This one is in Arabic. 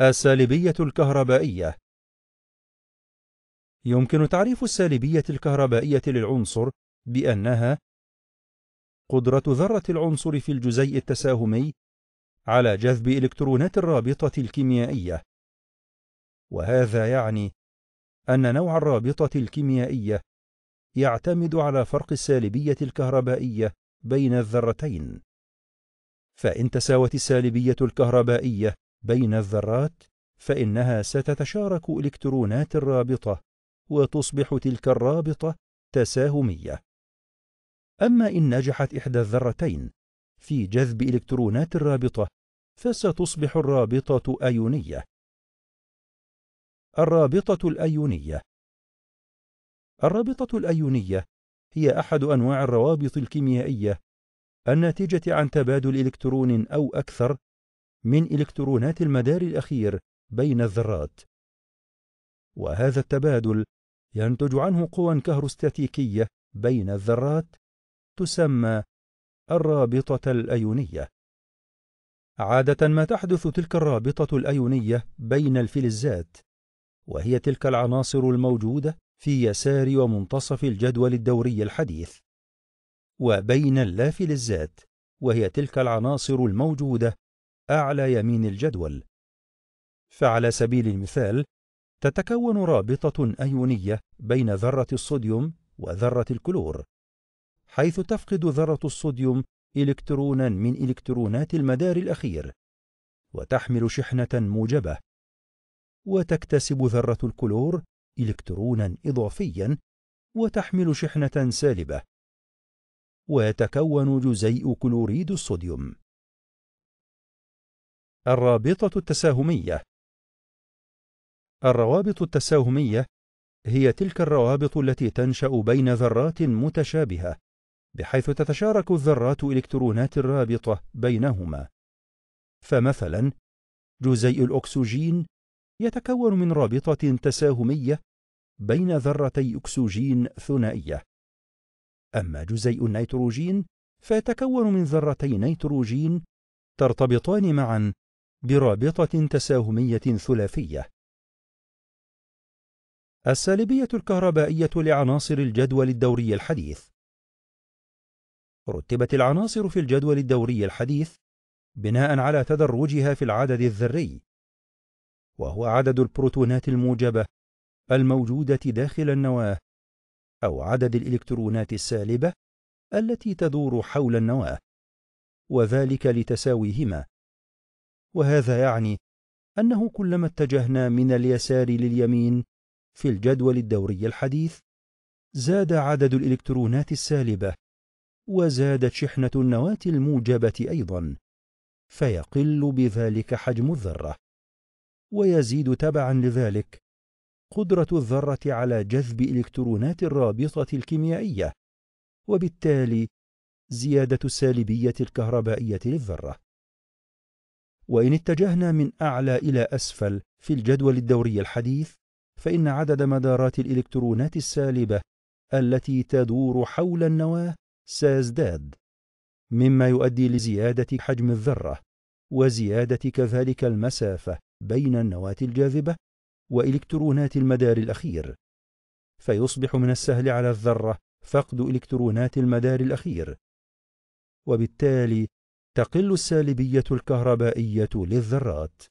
السالبية الكهربائية يمكن تعريف السالبية الكهربائية للعنصر بأنها قدرة ذرة العنصر في الجزيء التساهمي على جذب إلكترونات الرابطة الكيميائية وهذا يعني أن نوع الرابطة الكيميائية يعتمد على فرق السالبية الكهربائية بين الذرتين فإن تساوت السالبية الكهربائية بين الذرات فإنها ستتشارك إلكترونات الرابطة وتصبح تلك الرابطة تساهمية أما إن نجحت إحدى الذرتين في جذب إلكترونات الرابطة فستصبح الرابطة أيونية الرابطة الأيونية الرابطة الأيونية هي أحد أنواع الروابط الكيميائية الناتجة عن تبادل إلكترون أو أكثر من إلكترونات المدار الأخير بين الذرات وهذا التبادل ينتج عنه قوى كهروستاتيكية بين الذرات تسمى الرابطة الأيونية عادة ما تحدث تلك الرابطة الأيونية بين الفلزات وهي تلك العناصر الموجودة في يسار ومنتصف الجدول الدوري الحديث وبين اللافلزات وهي تلك العناصر الموجودة أعلى يمين الجدول فعلى سبيل المثال تتكون رابطة أيونية بين ذرة الصوديوم وذرة الكلور حيث تفقد ذرة الصوديوم إلكترونا من إلكترونات المدار الأخير وتحمل شحنة موجبة وتكتسب ذرة الكلور إلكترونا إضافيا وتحمل شحنة سالبة ويتكون جزيء كلوريد الصوديوم الرابطة التساهمية الروابط التساهمية هي تلك الروابط التي تنشأ بين ذرات متشابهة بحيث تتشارك الذرات إلكترونات الرابطة بينهما فمثلا جزيء الأكسجين يتكون من رابطة تساهمية بين ذرتي أكسجين ثنائية أما جزيء النيتروجين فيتكون من ذرتي نيتروجين ترتبطان معا برابطة تساهمية ثلاثية. السالبية الكهربائية لعناصر الجدول الدوري الحديث رتبت العناصر في الجدول الدوري الحديث بناء على تدرجها في العدد الذري وهو عدد البروتونات الموجبة الموجودة داخل النواة أو عدد الإلكترونات السالبة التي تدور حول النواة وذلك لتساويهما وهذا يعني أنه كلما اتجهنا من اليسار لليمين في الجدول الدوري الحديث زاد عدد الإلكترونات السالبة وزادت شحنة النواة الموجبة أيضا فيقل بذلك حجم الذرة ويزيد تبعا لذلك قدرة الذرة على جذب إلكترونات الرابطة الكيميائية وبالتالي زيادة السالبية الكهربائية للذرة وإن اتجهنا من أعلى إلى أسفل في الجدول الدوري الحديث فإن عدد مدارات الإلكترونات السالبة التي تدور حول النواة سيزداد مما يؤدي لزيادة حجم الذرة وزيادة كذلك المسافة بين النواة الجاذبة وإلكترونات المدار الأخير فيصبح من السهل على الذرة فقد إلكترونات المدار الأخير وبالتالي تقل السالبية الكهربائية للذرات